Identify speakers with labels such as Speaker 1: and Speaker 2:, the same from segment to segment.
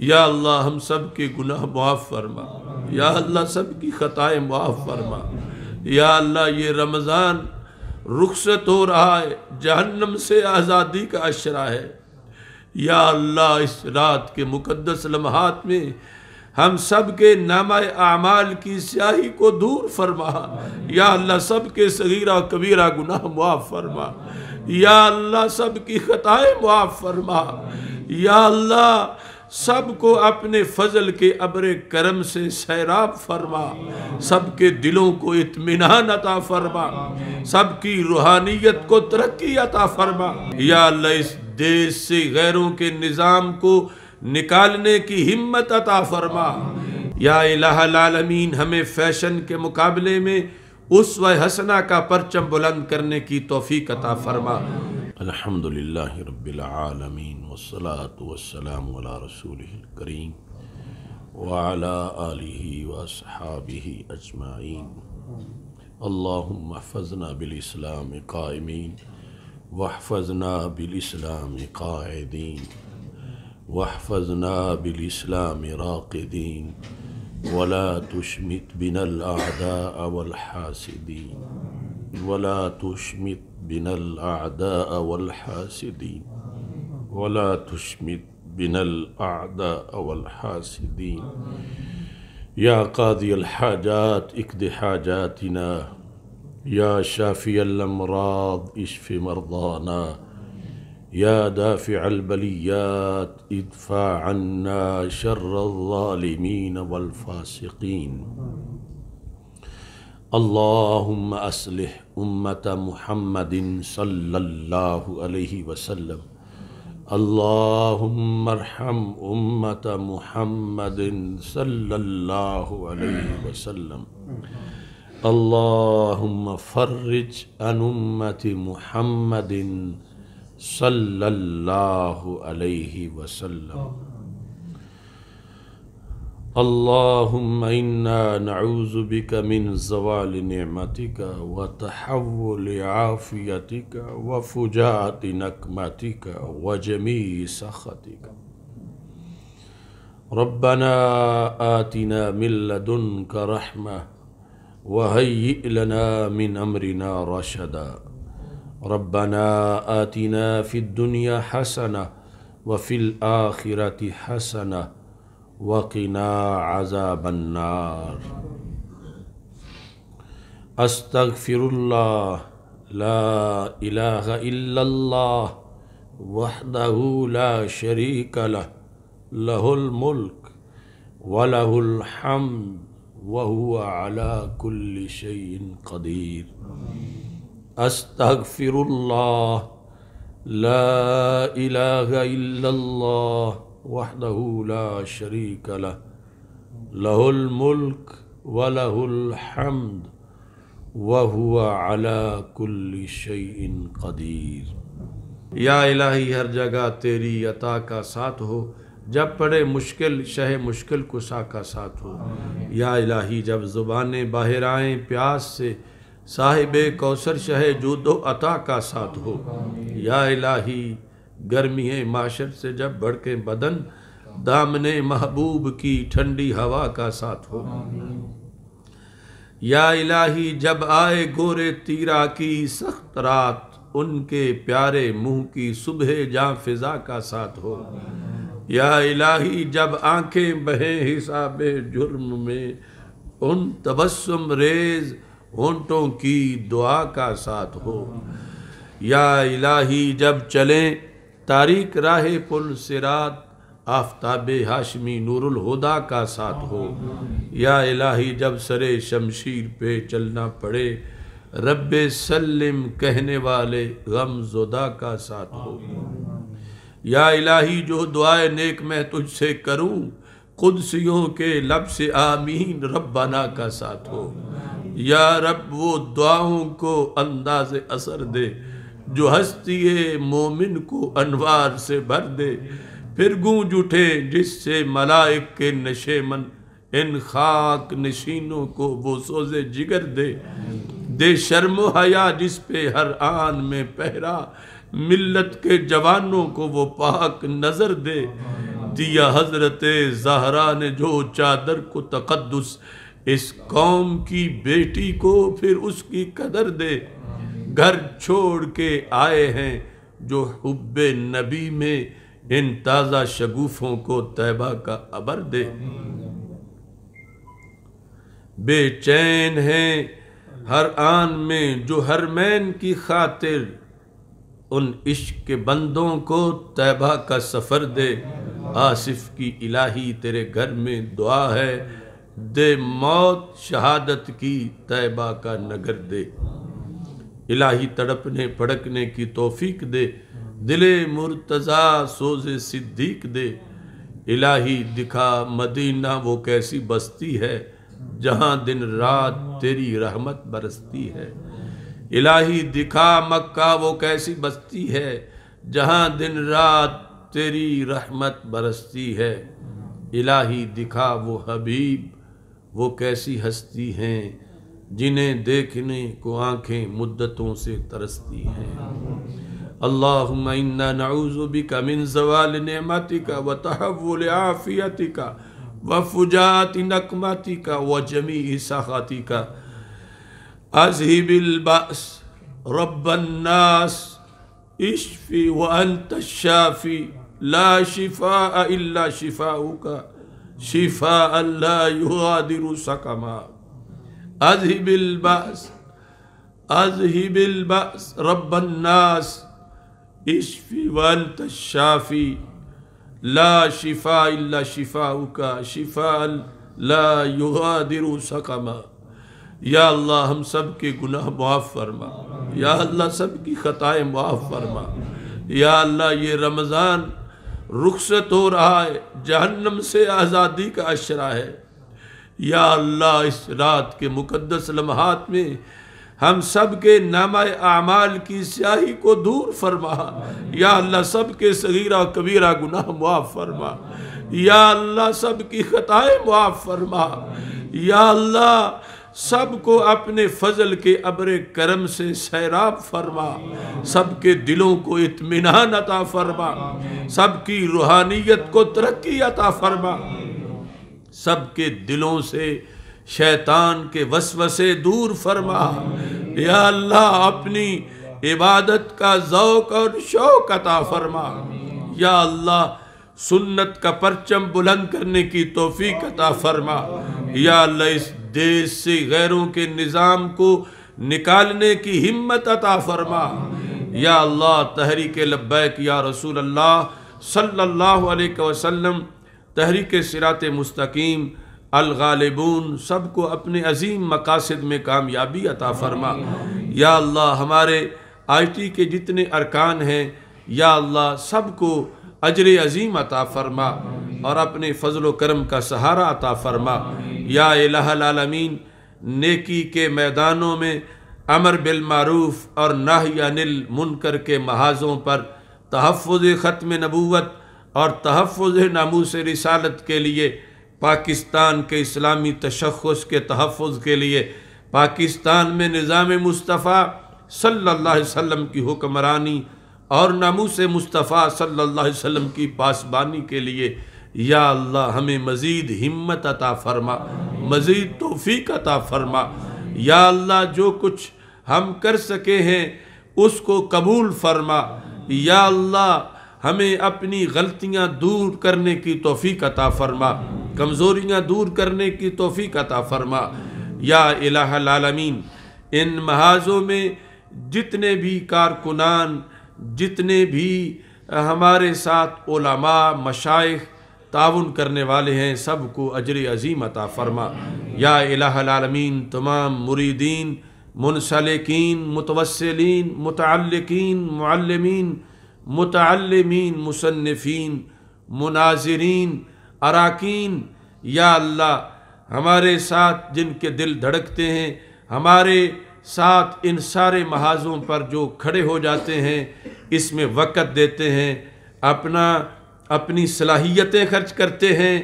Speaker 1: या अल्लाह हम सब के गुनाह मुआफ़ फरमा या अल्लाह सब की ख़ताएँ मुआफ़ फरमा या अल्लाह ये रमज़ान रुखसत हो रहा है जहन्नम से आज़ादी का अशरा है या अल्लाह इस रात के मुकद्दस लम्हात में हम सब के नामा आमाल की स्याही को दूर फरमा या अल्लाह सब के सगीरा कबीरा गुनाह मुआफ़ फरमा या अल्लाह सब की ख़ताएँ मुआफ़ फरमा या अल्लाह सबको अपने फजल के अबरे करम से सैराब फरमा सबके दिलों को इतमान अता फरमा सबकी रूहानियत को तरक्की अता फरमा या अल्लाह इस देश से गैरों के निज़ाम को निकालने की हिम्मत अता फरमा या इलामीन हमें फैशन के मुकाबले में उस व हसना का परचम बुलंद करने की तोफ़ी अता फरमा अलहमदिल्ला रबालमीन वसलात वसलाम रसूल करीम वाला वसहाबी अजमाइन अल्लाफ़ना बिलस्लाम कायमीन वहफ़ना बिलस्लाम कायदीन वहफ़ना बिलस्लाम राक़दीन वला तुशमित बिन अदा अवल हासदीन ولا تشمت بنا الأعداء والحاسدين ولا تشمت بنا الأعداء والحاسدين يا قاضي الحاجات اكد حاجاتنا يا شافي الأمراض اشف مرضانا يا دافع البليات ادفع عنا شر الظالمين والفاسقين अल्लाहुम्मा अस्लिह उम्मत मुहम्मदिन सल्लल्लाहु अलैहि वसल्लम अल्लाहुम्मरहम उम्मत मुहम्मदिन सल्लल्लाहु अलैहि वसल्लम अल्लाहुम्मा फर्रिज अन उम्मति मुहम्मदिन सल्लल्लाहु अलैहि वसल्लम اللهم إنا نعوذ بك من زوال نعمتك وتحول عافيتك وفجاءة نكمتك وجميع سخطك ربنا آتنا من لدنك رحمة وهيئ لنا من أمرنا رشدا ربنا آتنا في الدنيا حسنة وفي الآخرة حسنة वकीना आज़ा बन्नार अस्तगफिरुल्ला ला इलाहा इल्लल्लाह वहदहू ला शरीक लह लहुल मुल्क वलहुल हम्द वहुव अला कुल्ल शयइन कदीर अस्तगफिरुल्ला ला इलाहा इल्लल्लाह वहदहू ला शरीक लह लहुल मुल्क व लहुल हमद वह अला कुल्ल शयन कदीर या इलाही हर जगह तेरी अता का साथ हो जब पड़े मुश्किल शह मुश्किल कुशा का साथ हो या इलाही जब ज़ुबान बाहर आएँ प्यास से साहिब कौसर शह जूदो अता का साथ हो या इलाही गर्मी माशर से जब भड़के बदन दामने महबूब की ठंडी हवा का साथ हो या इलाही जब आए गोरे तीरा की सख्त रात उनके प्यारे मुंह की सुबह जहाँ फिजा का साथ हो या इलाही जब आंखें बहे हिसाब जुर्म में उन तबस्सुम रेज होंटों की दुआ का साथ हो या इलाही जब चलें तारीख राह पुल सिरात आफताब हाशमी नूरुल हुदा का साथ हो या इलाही जब सरे शमशीर पे चलना पड़े रब्बे सल्लिम कहने वाले गम जुदा का साथ हो या इलाही जो दुआए नेक मैं तुझसे करूं खुदसियों के लब से आमीन रब्बाना का साथ हो या रब वो दुआओं को अंदाज असर दे जो हस्ती मोमिन को अनवार से भर दे फिर गूंज उठे जिससे मलाइक के नशे मन इन खाक नशीनों को वो सोजे जिगर दे दे शर्म हया जिस पे हर आन में पहरा मिल्लत के जवानों को वो पाक नज़र दे दिया हजरत जहरा ने जो चादर को तकदस इस कौम की बेटी को फिर उसकी कदर दे घर छोड़ के आए हैं जो हुब नबी में इन ताज़ा शगुफों को तैबा का अबर दे बेचैन हैं हर आन में जो हर मैन की खातिर उन इश्क के बंदों को तैबा का सफ़र दे आसिफ की इलाही तेरे घर में दुआ है दे मौत शहादत की तैबा का नगर दे इलाही तड़पने भड़कने की तोफीक दे दिले मुर्तज़ा सोज सिद्दीक दे इलाही दिखा मदीना वो कैसी बस्ती है जहाँ दिन रात तेरी रहमत बरसती है इलाही दिखा मक्का वो कैसी बस्ती है जहाँ दिन रात तेरी रहमत बरसती है इलाही दिखा वो हबीब वो कैसी हस्ती हैं जिन्हें देखने को आंखें मुद्दतों से तरसती हैं अल्लाह इन्ना नाउज़ुबी का मिन जवाल नमति व तहवल आफियतिका व फुजात नकमतिका का व जमी सहाती का अजहिबिलबास रबन्नास इश्फी व अनतशाफ़ी ला शिफा अल्ला शिफा का शिफा अल्लाह युगादिरु सकमा أذهب البأس أذهب البأس رب الناس اشفي وأنت الشافي لا شفاء إلا شفاؤك شفاء لا يغادر या अल्लाह हम सब के गुनाह मुआफ़ फरमा या अल्लाह सब की ख़ताएँ मुआफ़ फरमा या अल्लाह ये रमज़ान रुखसत हो रहा है जहन्नम से आज़ादी का अशरा है या अल्लाह इस रात के मुकद्दस लम्हात में हम सब के नामा आमाल की स्याही को दूर फरमा या अल्लाह सब के सगीरा कबीरा गुनाह मुआफ़ फरमा या अल्लाह सब की ख़ताएँ मुआफ़ फरमा या अल्लाह को अपने फजल के अबरे करम से सैराब फरमा सबके दिलों को इतमान अता फरमा सबकी रूहानियत को तरक्की अता फरमा सबके दिलों से शैतान के वसवसे दूर फरमा या अल्लाह अपनी इबादत का ओक़ और शौक अता फरमा या अल्लाह सुन्नत का परचम बुलंद करने की तोफ़ी अता फरमा या अल्लाह इस देश से गैरों के निज़ाम को निकालने की हिम्मत अता फरमा या अल्लाह तहरीक लब्बैक या रसूल अल्लाह सल्लल्लाहु अलैहि वसल्लम तहरीक सिरात मुस्तकीम अलगालिबून सबको अपने अजीम मकासद में कामयाबी अता फरमा या अल्लाह हमारे आईटी के जितने अरकान हैं या अल्लाह सबको अजर अजीम अता फरमा और अपने फजल करम का सहारा अता फरमा या इलामीन नेकी के मैदानों में अमर बिलमारूफ़ और नाहयानिल मुनकर के महाजों पर तहफ़ ख़त्म नबूवत और तहफ़ नामूस रिसालत के लिए पाकिस्तान के इस्लामी तशखस के तहफ़ के लिए पाकिस्तान में निज़ाम मुस्तफ़ा सल्ला अलैहि की हुक्मरानी और नामूस मुस्तफ़ा सल्ला अलैहि की पासबानी के लिए या अल्लाह हमें मज़ीद हिम्मत अता फरमा मज़ीद तोफ़ी अता फरमा या अल्लाह जो कुछ हम कर सके हैं उसको कबूल फरमा या अल्लाह हमें अपनी गलतियाँ दूर करने की तोफ़ी अता फरमा कमज़ोरियाँ दूर करने की तोफ़ी अता फरमा या इलामीन इन महाजों में जितने भी कारकुनान जितने भी हमारे साथ मशाइ ताउन करने वाले हैं सब को अजर अजीम अता फरमा या इलामीन तमाम मुरीदीन मुनसलिकीन मुतवसलिन मतलकिन मालमीन मुतमीन मुसनफ़ीन मुनाजरीन अरकान या अल्लाह हमारे साथ जिनके दिल धड़कते हैं हमारे साथ इन सारे महाजों पर जो खड़े हो जाते हैं इसमें वक़्त देते हैं अपना अपनी सलाहियतें खर्च करते हैं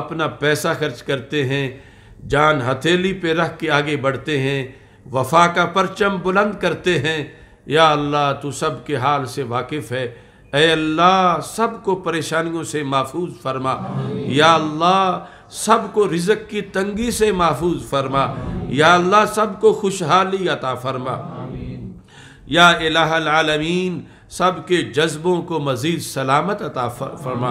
Speaker 1: अपना पैसा खर्च करते हैं जान हथेली पे रख के आगे बढ़ते हैं वफा का परचम बुलंद करते हैं या अल्लाह तू सब के हाल से वाकिफ़ है ए अल्लाह सब को परेशानियों से महफूज फरमा या अल्लाह को रिजक की तंगी से महफूज फरमा या अल्लाह को खुशहाली अता फरमा या इलामीन सब के जज्बों को मज़ीद सलामत अता फरमा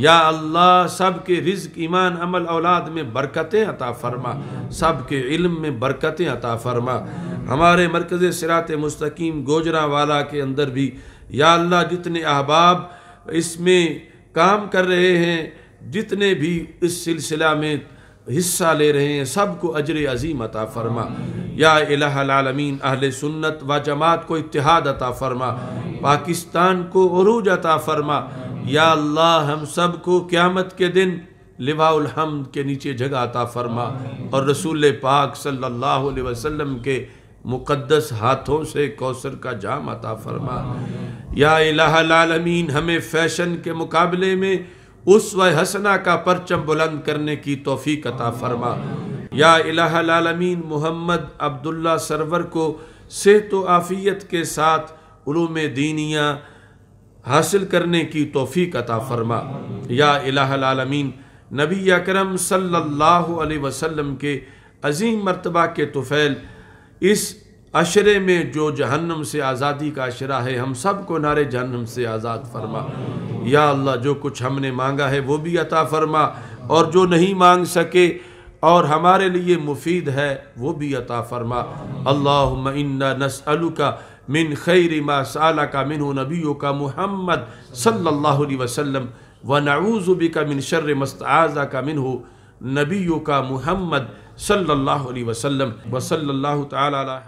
Speaker 1: या अल्लाह सब के रिज्क ईमान अमल औलाद में बरकतें अता फरमा सब के इल्म में बरकतें अता फरमा हमारे मरकज़ सिरात मुस्तकीम गोजरा वाला के अंदर भी या अल्लाह जितने अहबाब इसमें काम कर रहे हैं जितने भी इस सिलसिला में हिस्सा ले रहे हैं सबको अजर अजीम अता फरमा या अलामीन अहल सुन्नत व जमात को इतिहाद अता फरमा पाकिस्तान को अरूज अता फरमा या अल्लाह हम सब को क़्यामत के दिन लिवाउल हमद के नीचे जगह अता फरमा और रसूल पाक सल्लल्लाहु अलैहि वसल्लम के मुक़दस हाथों से कौसर का जाम अता फरमा या अलामीन हमें फ़ैशन के मुकाबले में उस व हसना का परचम बुलंद करने की तोफ़ी अता फरमा या इलामीन मोहम्मद अब्दुल्ला सरवर को सेहत व आफ़ियत के साथ उलूम दीनिया हासिल करने की तोफ़ी अता फ़रमा या इलामीन नबी अकरम सल्लल्लाहु अलैहि वसल्लम के अजीम मरतबा के तुफ़ैल इस अशरे में जो जहन्नम से आज़ादी का अशरा है हम सब को नारे जहन्नम से आज़ाद फरमा या अल्लाह जो कुछ हमने मांगा है वो भी अता फरमा और जो नहीं मांग सके और हमारे लिए मुफीद है वो भी अता फरमा अल्लाह नसअलु का मिन खैर मासाला का मिन नबी का मोहम्मद सल्ला वसम व नाऊज़ुबी का मिन शर्र आजा का मिन हो नबी का मोहम्मद सल्ला वसम वसल्ला